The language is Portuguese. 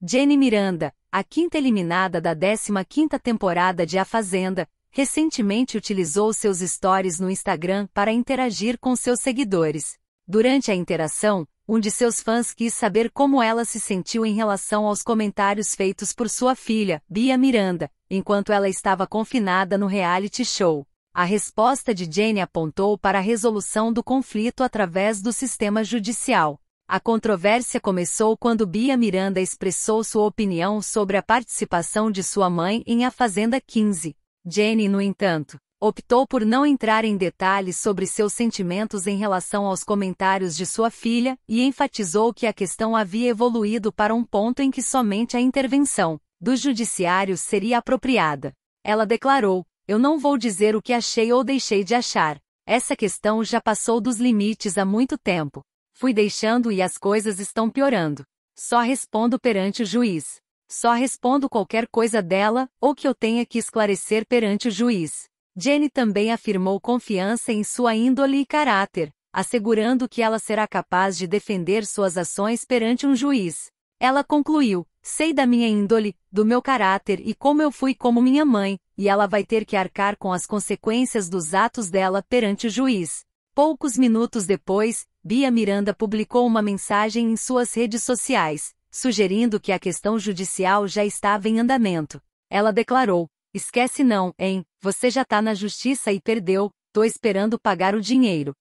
Jenny Miranda, a quinta eliminada da 15ª temporada de A Fazenda, recentemente utilizou seus stories no Instagram para interagir com seus seguidores. Durante a interação, um de seus fãs quis saber como ela se sentiu em relação aos comentários feitos por sua filha, Bia Miranda, enquanto ela estava confinada no reality show. A resposta de Jenny apontou para a resolução do conflito através do sistema judicial. A controvérsia começou quando Bia Miranda expressou sua opinião sobre a participação de sua mãe em A Fazenda 15. Jenny, no entanto, optou por não entrar em detalhes sobre seus sentimentos em relação aos comentários de sua filha e enfatizou que a questão havia evoluído para um ponto em que somente a intervenção do judiciário seria apropriada. Ela declarou: Eu não vou dizer o que achei ou deixei de achar. Essa questão já passou dos limites há muito tempo. Fui deixando e as coisas estão piorando. Só respondo perante o juiz. Só respondo qualquer coisa dela ou que eu tenha que esclarecer perante o juiz. Jenny também afirmou confiança em sua índole e caráter, assegurando que ela será capaz de defender suas ações perante um juiz. Ela concluiu: Sei da minha índole, do meu caráter e como eu fui como minha mãe, e ela vai ter que arcar com as consequências dos atos dela perante o juiz. Poucos minutos depois, Bia Miranda publicou uma mensagem em suas redes sociais, sugerindo que a questão judicial já estava em andamento. Ela declarou: Esquece não, hein? Você já tá na justiça e perdeu, tô esperando pagar o dinheiro.